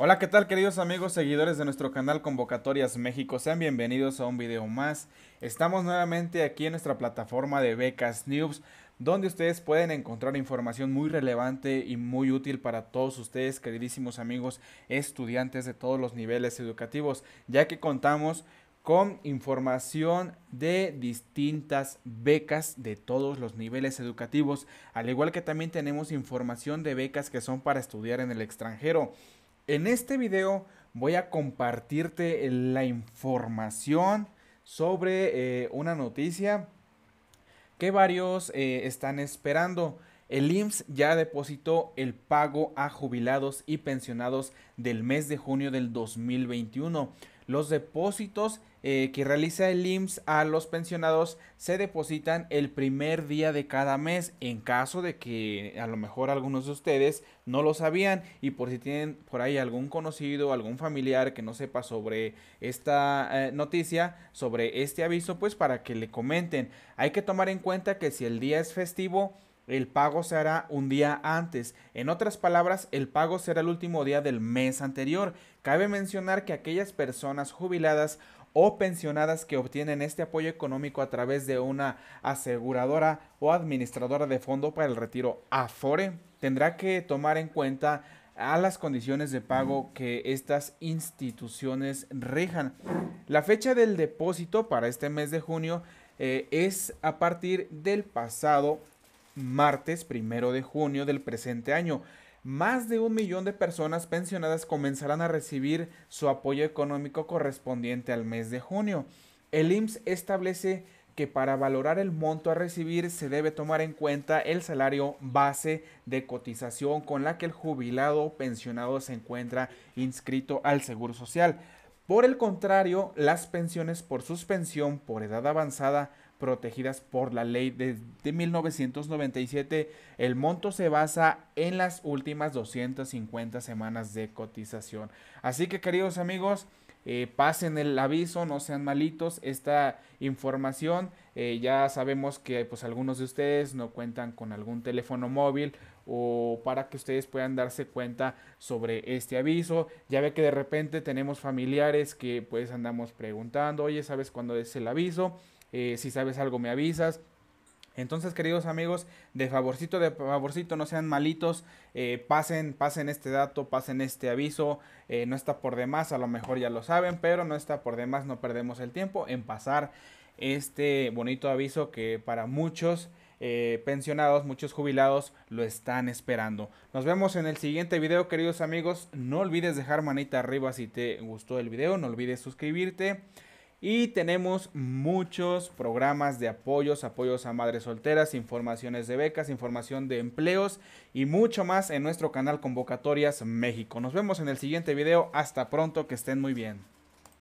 Hola, ¿qué tal queridos amigos seguidores de nuestro canal Convocatorias México? Sean bienvenidos a un video más. Estamos nuevamente aquí en nuestra plataforma de becas News, donde ustedes pueden encontrar información muy relevante y muy útil para todos ustedes, queridísimos amigos estudiantes de todos los niveles educativos, ya que contamos con información de distintas becas de todos los niveles educativos, al igual que también tenemos información de becas que son para estudiar en el extranjero. En este video voy a compartirte la información sobre eh, una noticia que varios eh, están esperando. El IMSS ya depositó el pago a jubilados y pensionados del mes de junio del 2021 los depósitos eh, que realiza el IMSS a los pensionados se depositan el primer día de cada mes en caso de que a lo mejor algunos de ustedes no lo sabían y por si tienen por ahí algún conocido, algún familiar que no sepa sobre esta eh, noticia, sobre este aviso, pues para que le comenten. Hay que tomar en cuenta que si el día es festivo, el pago se hará un día antes. En otras palabras, el pago será el último día del mes anterior. Cabe mencionar que aquellas personas jubiladas o pensionadas que obtienen este apoyo económico a través de una aseguradora o administradora de fondo para el retiro Afore tendrá que tomar en cuenta a las condiciones de pago que estas instituciones rijan. La fecha del depósito para este mes de junio eh, es a partir del pasado martes primero de junio del presente año. Más de un millón de personas pensionadas comenzarán a recibir su apoyo económico correspondiente al mes de junio. El IMSS establece que para valorar el monto a recibir se debe tomar en cuenta el salario base de cotización con la que el jubilado pensionado se encuentra inscrito al Seguro Social. Por el contrario, las pensiones por suspensión por edad avanzada protegidas por la ley de, 1997. El monto se basa en las últimas 250 semanas de cotización. Así que queridos amigos, eh, pasen el aviso, no sean malitos, esta información, eh, ya sabemos que pues algunos de ustedes no cuentan con algún teléfono móvil o para que ustedes puedan darse cuenta sobre este aviso. Ya ve que de repente tenemos familiares que pues andamos preguntando, oye, ¿sabes cuándo es el aviso? Eh, si sabes algo me avisas. Entonces, queridos amigos, de favorcito, de favorcito, no sean malitos, eh, pasen, pasen este dato, pasen este aviso, eh, no está por demás, a lo mejor ya lo saben, pero no está por demás, no perdemos el tiempo en pasar este bonito aviso que para muchos... Eh, pensionados, muchos jubilados lo están esperando. Nos vemos en el siguiente video, queridos amigos. No olvides dejar manita arriba si te gustó el video, no olvides suscribirte. Y tenemos muchos programas de apoyos, apoyos a madres solteras, informaciones de becas, información de empleos y mucho más en nuestro canal Convocatorias México. Nos vemos en el siguiente video. Hasta pronto, que estén muy bien.